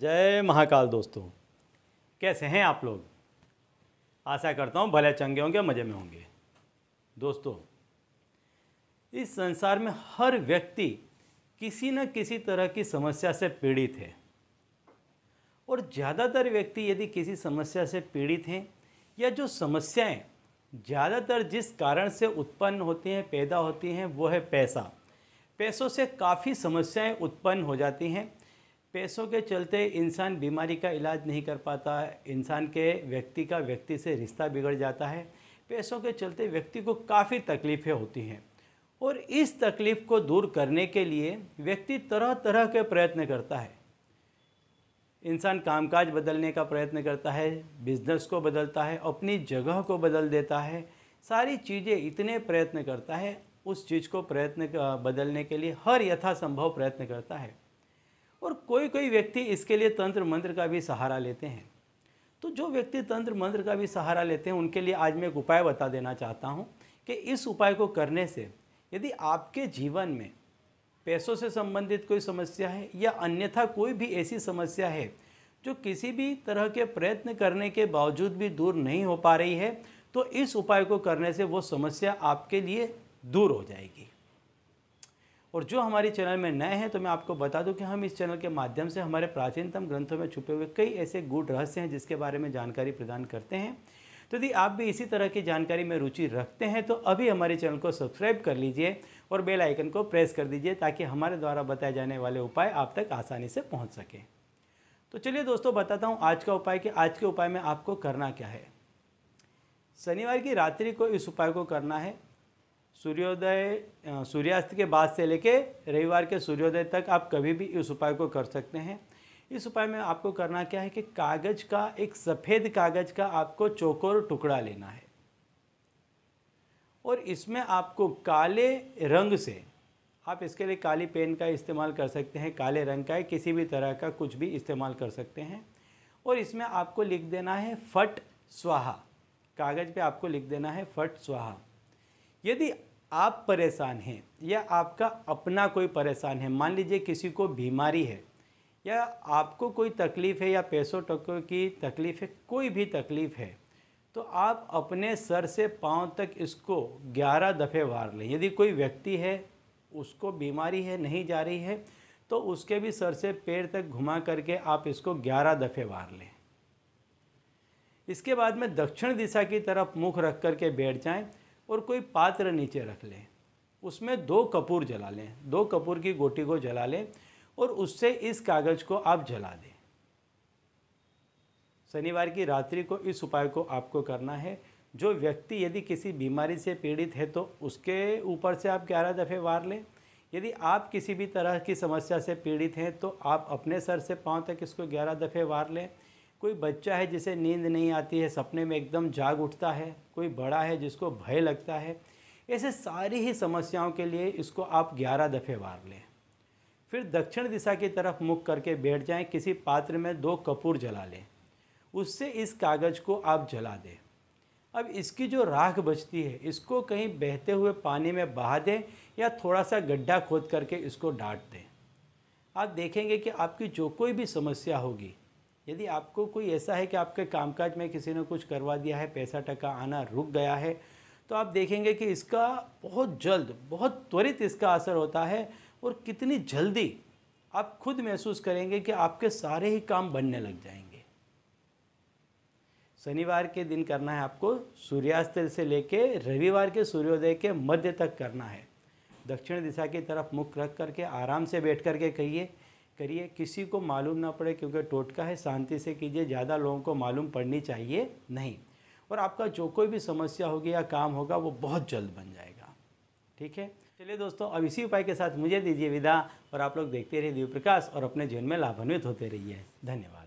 जय महाकाल दोस्तों कैसे हैं आप लोग आशा करता हूँ भले चंगे होंगे मज़े में होंगे दोस्तों इस संसार में हर व्यक्ति किसी न किसी तरह की समस्या से पीड़ित है और ज़्यादातर व्यक्ति यदि किसी समस्या से पीड़ित हैं या जो समस्याएं ज़्यादातर जिस कारण से उत्पन्न होती हैं पैदा होती हैं वो है पैसा पैसों से काफ़ी समस्याएं उत्पन्न हो जाती हैं पैसों के चलते इंसान बीमारी का इलाज नहीं कर पाता इंसान के व्यक्ति का व्यक्ति से रिश्ता बिगड़ जाता है पैसों के चलते व्यक्ति को काफ़ी तकलीफ़ें होती हैं और इस तकलीफ़ को दूर करने के लिए व्यक्ति तरह तरह के प्रयत्न करता है इंसान कामकाज बदलने का प्रयत्न करता है बिजनेस को बदलता है अपनी जगह को बदल देता है सारी चीज़ें इतने प्रयत्न करता है उस चीज़ को प्रयत्न बदलने के लिए हर यथासंभव प्रयत्न करता है और कोई कोई व्यक्ति इसके लिए तंत्र मंत्र का भी सहारा लेते हैं तो जो व्यक्ति तंत्र मंत्र का भी सहारा लेते हैं उनके लिए आज मैं एक उपाय बता देना चाहता हूँ कि इस उपाय को करने से यदि आपके जीवन में पैसों से संबंधित कोई समस्या है या अन्यथा कोई भी ऐसी समस्या है जो किसी भी तरह के प्रयत्न करने के बावजूद भी दूर नहीं हो पा रही है तो इस उपाय को करने से वो समस्या आपके लिए दूर हो जाएगी और जो हमारे चैनल में नए हैं तो मैं आपको बता दूं कि हम इस चैनल के माध्यम से हमारे प्राचीनतम ग्रंथों में छुपे हुए कई ऐसे गूढ़ रहस्य हैं जिसके बारे में जानकारी प्रदान करते हैं तो यदि आप भी इसी तरह की जानकारी में रुचि रखते हैं तो अभी हमारे चैनल को सब्सक्राइब कर लीजिए और बेल आइकन को प्रेस कर दीजिए ताकि हमारे द्वारा बताए जाने वाले उपाय आप तक आसानी से पहुँच सकें तो चलिए दोस्तों बताता हूँ आज का उपाय कि आज के उपाय में आपको करना क्या है शनिवार की रात्रि को इस उपाय को करना है सूर्योदय सूर्यास्त के बाद से लेके रविवार के सूर्योदय तक आप कभी भी इस उपाय को कर सकते हैं इस उपाय में आपको करना क्या है कि कागज़ का एक सफ़ेद कागज़ का आपको चौकोर टुकड़ा लेना है और इसमें आपको काले रंग से आप इसके लिए काली पेन का इस्तेमाल कर सकते हैं काले रंग का किसी भी तरह का कुछ भी इस्तेमाल कर सकते हैं और इसमें आपको लिख देना है फट स्वाहा कागज़ पे आपको लिख देना है फट स्वाहा यदि आप परेशान हैं या आपका अपना कोई परेशान है मान लीजिए किसी को बीमारी है या आपको कोई तकलीफ़ है या पैसों टको की तकलीफ़ है कोई भी तकलीफ़ है तो आप अपने सर से पाँव तक इसको ग्यारह दफ़े वार लें यदि कोई व्यक्ति है उसको बीमारी है नहीं जा रही है तो उसके भी सर से पैर तक घुमा करके आप इसको ग्यारह दफ़े वार लें इसके बाद में दक्षिण दिशा की तरफ मुख रख कर के बैठ जाएं और कोई पात्र नीचे रख लें उसमें दो कपूर जला लें दो कपूर की गोटी को जला लें और उससे इस कागज़ को आप जला दें शनिवार की रात्रि को इस उपाय को आपको करना है जो व्यक्ति यदि किसी बीमारी से पीड़ित है तो उसके ऊपर से आप ग्यारह दफ़े वार लें यदि आप किसी भी तरह की समस्या से पीड़ित हैं तो आप अपने सर से पाँव तक इसको ग्यारह दफ़े वार लें कोई बच्चा है जिसे नींद नहीं आती है सपने में एकदम जाग उठता है कोई बड़ा है जिसको भय लगता है ऐसे सारी ही समस्याओं के लिए इसको आप ग्यारह दफ़े वार लें फिर दक्षिण दिशा की तरफ मुख करके बैठ जाएं किसी पात्र में दो कपूर जला लें उससे इस कागज़ को आप जला दें अब इसकी जो राख बचती है इसको कहीं बहते हुए पानी में बहा दें या थोड़ा सा गड्ढा खोद करके इसको डांट दें आप देखेंगे कि आपकी जो कोई भी समस्या होगी यदि आपको कोई ऐसा है कि आपके कामकाज में किसी ने कुछ करवा दिया है पैसा टका आना रुक गया है तो आप देखेंगे कि इसका बहुत जल्द बहुत त्वरित इसका असर होता है और कितनी जल्दी आप खुद महसूस करेंगे कि आपके सारे ही काम बनने लग जाएंगे शनिवार के दिन करना है आपको सूर्यास्त से लेके रविवार के सूर्योदय के मध्य तक करना है दक्षिण दिशा की तरफ मुख रख करके आराम से बैठ करके कहिए करिए किसी को मालूम ना पड़े क्योंकि टोटका है शांति से कीजिए ज़्यादा लोगों को मालूम पड़नी चाहिए नहीं और आपका जो कोई भी समस्या होगी या काम होगा वो बहुत जल्द बन जाएगा ठीक है चलिए दोस्तों अब इसी उपाय के साथ मुझे दीजिए विदा और आप लोग देखते रहिए देव प्रकाश और अपने जीवन में लाभान्वित होते रहिए धन्यवाद